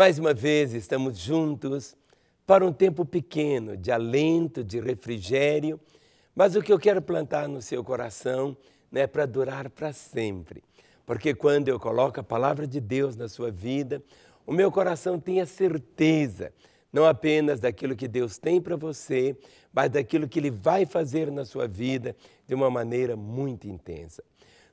Mais uma vez estamos juntos para um tempo pequeno de alento, de refrigério, mas o que eu quero plantar no seu coração né, é para durar para sempre. Porque quando eu coloco a palavra de Deus na sua vida, o meu coração tem a certeza, não apenas daquilo que Deus tem para você, mas daquilo que Ele vai fazer na sua vida de uma maneira muito intensa.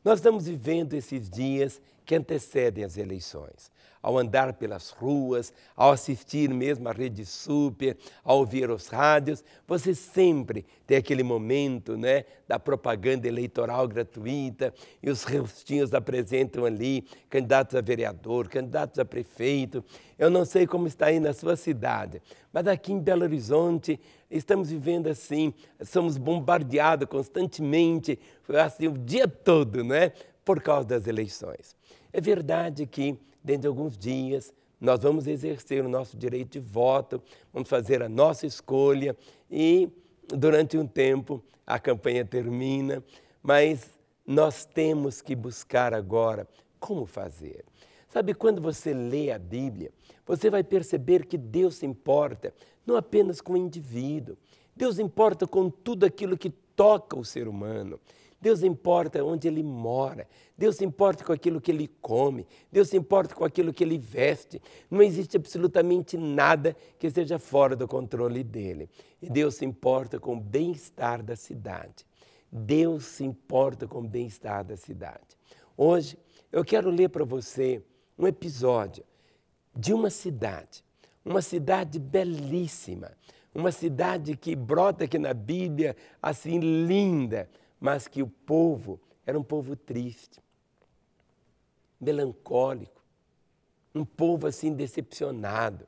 Nós estamos vivendo esses dias que antecedem as eleições. Ao andar pelas ruas, ao assistir mesmo à Rede Super, ao ouvir os rádios, você sempre tem aquele momento né, da propaganda eleitoral gratuita e os rostinhos apresentam ali candidatos a vereador, candidatos a prefeito. Eu não sei como está aí na sua cidade, mas aqui em Belo Horizonte estamos vivendo assim, somos bombardeados constantemente, assim, o dia todo, né? por causa das eleições. É verdade que, dentro de alguns dias, nós vamos exercer o nosso direito de voto, vamos fazer a nossa escolha e, durante um tempo, a campanha termina, mas nós temos que buscar agora como fazer. Sabe, quando você lê a Bíblia, você vai perceber que Deus se importa não apenas com o indivíduo, Deus importa com tudo aquilo que toca o ser humano. Deus importa onde ele mora, Deus importa com aquilo que ele come, Deus importa com aquilo que ele veste. Não existe absolutamente nada que esteja fora do controle dele. E Deus se importa com o bem-estar da cidade. Deus se importa com o bem-estar da cidade. Hoje eu quero ler para você um episódio de uma cidade, uma cidade belíssima, uma cidade que brota aqui na Bíblia assim linda mas que o povo era um povo triste, melancólico, um povo assim decepcionado.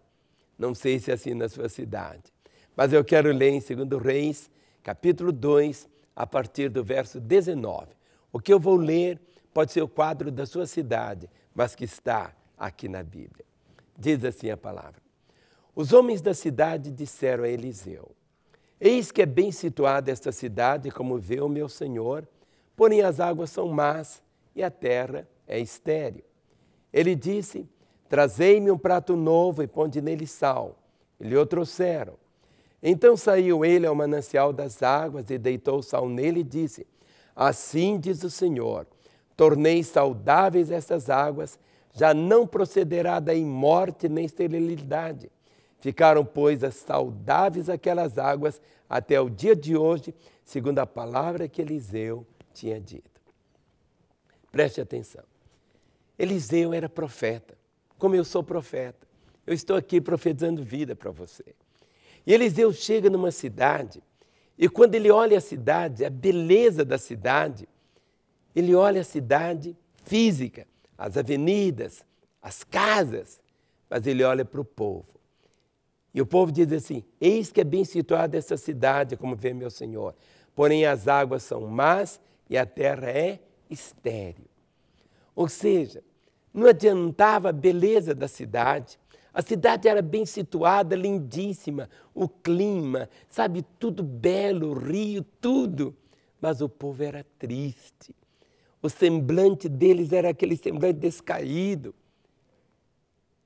Não sei se é assim na sua cidade. Mas eu quero ler em 2 Reis, capítulo 2, a partir do verso 19. O que eu vou ler pode ser o quadro da sua cidade, mas que está aqui na Bíblia. Diz assim a palavra: Os homens da cidade disseram a Eliseu: Eis que é bem situada esta cidade, como vê o meu senhor, porém as águas são más e a terra é estéril. Ele disse: Trazei-me um prato novo e ponde nele sal. E lhe o trouxeram. Então saiu ele ao manancial das águas e deitou sal nele e disse: Assim diz o Senhor: Tornei saudáveis estas águas, já não procederá daí morte nem esterilidade. Ficaram, pois, saudáveis aquelas águas até o dia de hoje, segundo a palavra que Eliseu tinha dito. Preste atenção. Eliseu era profeta, como eu sou profeta. Eu estou aqui profetizando vida para você. E Eliseu chega numa cidade, e quando ele olha a cidade, a beleza da cidade, ele olha a cidade física, as avenidas, as casas, mas ele olha para o povo. E o povo diz assim: Eis que é bem situada essa cidade, como vê meu Senhor. Porém, as águas são más e a terra é estéril. Ou seja, não adiantava a beleza da cidade. A cidade era bem situada, lindíssima, o clima, sabe, tudo belo, o rio, tudo. Mas o povo era triste. O semblante deles era aquele semblante descaído.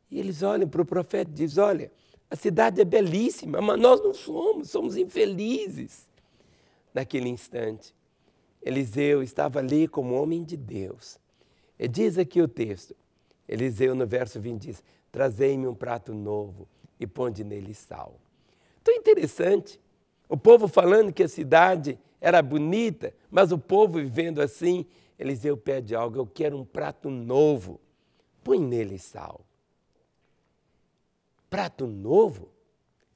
E eles olham para o profeta e dizem: Olha, a cidade é belíssima, mas nós não somos, somos infelizes. Naquele instante, Eliseu estava ali como homem de Deus. E diz aqui o texto: Eliseu, no verso 20, diz: Trazei-me um prato novo e ponde nele sal. Então é interessante. O povo falando que a cidade era bonita, mas o povo vivendo assim, Eliseu pede algo: Eu quero um prato novo, põe nele sal prato novo.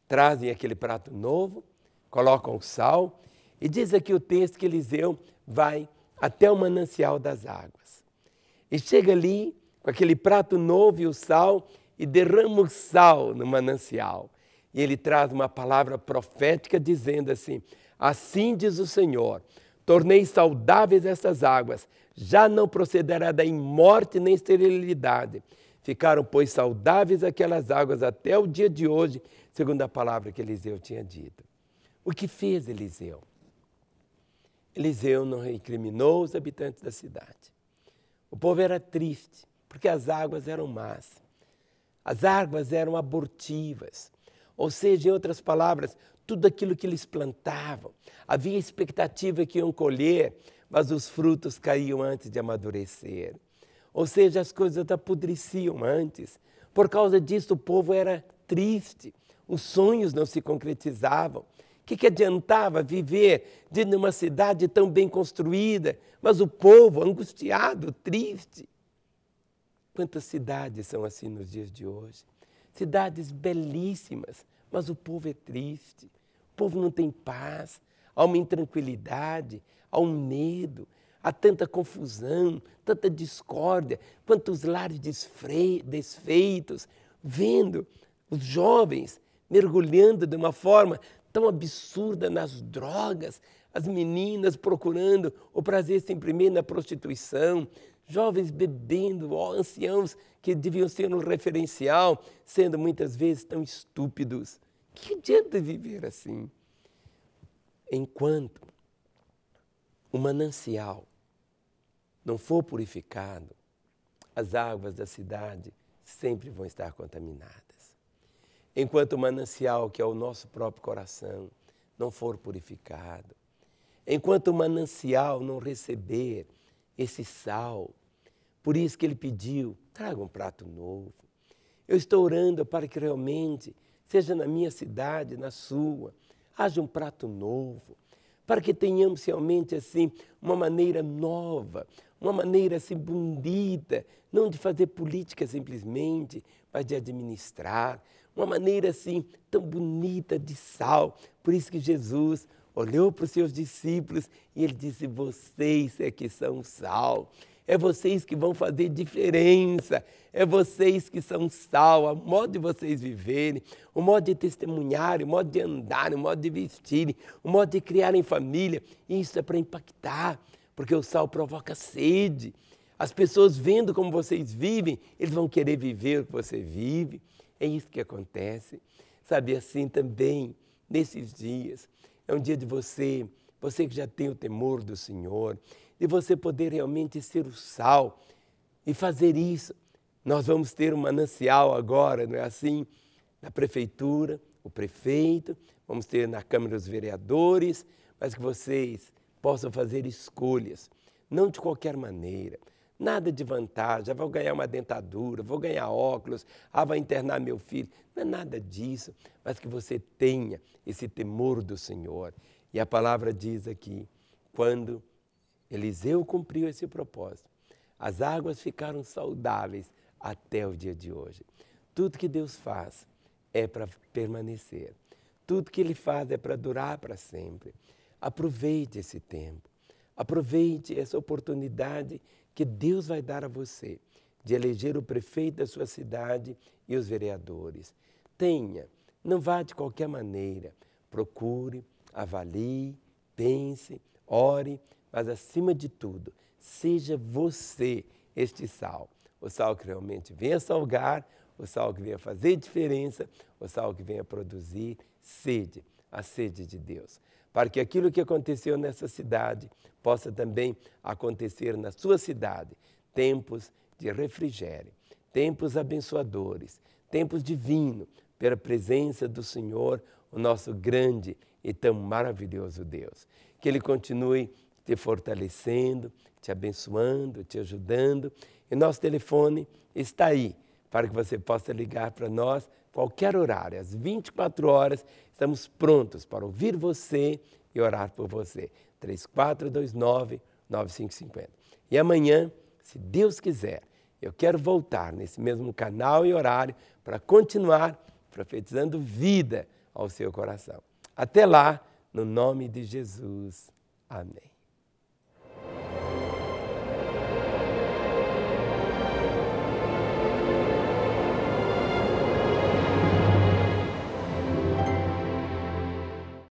Trazem aquele prato novo, colocam o sal, e diz aqui o texto que Eliseu vai até o manancial das águas. E chega ali com aquele prato novo e o sal, e derrama o sal no manancial. E ele traz uma palavra profética dizendo assim: Assim diz o Senhor: Tornei saudáveis estas águas, já não procederá daí morte nem esterilidade, Ficaram, pois, saudáveis aquelas águas até o dia de hoje, segundo a palavra que Eliseu tinha dito. O que fez Eliseu? Eliseu não recriminou os habitantes da cidade. O povo era triste, porque as águas eram más. As águas eram abortivas. Ou seja, em outras palavras, tudo aquilo que eles plantavam. Havia expectativa que iam colher, mas os frutos caíam antes de amadurecer. Ou seja, as coisas apodreciam antes. Por causa disso, o povo era triste, os sonhos não se concretizavam. O que, que adiantava viver dentro de uma cidade tão bem construída, mas o povo angustiado, triste? Quantas cidades são assim nos dias de hoje? Cidades belíssimas, mas o povo é triste, o povo não tem paz, há uma intranquilidade, há um medo, há tanta confusão, tanta discórdia, quantos lares desfeitos, vendo os jovens mergulhando de uma forma tão absurda nas drogas, as meninas procurando o prazer sem primeiro na prostituição, jovens bebendo, anciãos que deviam ser um referencial, sendo muitas vezes tão estúpidos. Que adianta viver assim? Enquanto o manancial não for purificado, as águas da cidade sempre vão estar contaminadas. Enquanto o manancial, que é o nosso próprio coração, não for purificado, enquanto o manancial não receber esse sal, por isso que ele pediu: traga um prato novo. Eu estou orando para que realmente, seja na minha cidade, na sua, haja um prato novo, para que tenhamos realmente assim uma maneira nova, uma maneira assim bonita, não de fazer política simplesmente, mas de administrar, uma maneira assim tão bonita de sal. Por isso que Jesus olhou para os seus discípulos e ele disse: "Vocês é que são sal". É vocês que vão fazer diferença. É vocês que são sal. O modo de vocês viverem, o modo de testemunharem, o modo de andarem, o modo de vestirem, o modo de criarem família. Isso é para impactar, porque o sal provoca sede. As pessoas vendo como vocês vivem, eles vão querer viver o que você vive. É isso que acontece. Sabe assim também, nesses dias, é um dia de você, você que já tem o temor do Senhor, de você poder realmente ser o sal e fazer isso. Nós vamos ter um manancial agora, não é assim? Na prefeitura, o prefeito, vamos ter na Câmara os vereadores, mas que vocês possam fazer escolhas, não de qualquer maneira. Nada de vantagem, ah, vou ganhar uma dentadura, vou ganhar óculos, ah, vai internar meu filho. Não é nada disso, mas que você tenha esse temor do Senhor. E a palavra diz aqui: quando Eliseu cumpriu esse propósito. As águas ficaram saudáveis até o dia de hoje. Tudo que Deus faz é para permanecer. Tudo que Ele faz é para durar para sempre. Aproveite esse tempo. Aproveite essa oportunidade que Deus vai dar a você de eleger o prefeito da sua cidade e os vereadores. Tenha, não vá de qualquer maneira. Procure, avalie, pense, ore mas, acima de tudo, seja você este sal. O sal que realmente venha salgar, o sal que venha fazer diferença, o sal que venha produzir sede, a sede de Deus. Para que aquilo que aconteceu nessa cidade possa também acontecer na sua cidade. Tempos de refrigério, tempos abençoadores, tempos divinos, pela presença do Senhor, o nosso grande e tão maravilhoso Deus. Que Ele continue te fortalecendo, te abençoando, te ajudando. E nosso telefone está aí para que você possa ligar para nós qualquer horário, às 24 horas. Estamos prontos para ouvir você e orar por você. 3429 9550. E amanhã, se Deus quiser, eu quero voltar nesse mesmo canal e horário para continuar profetizando vida ao seu coração. Até lá, no nome de Jesus. Amém.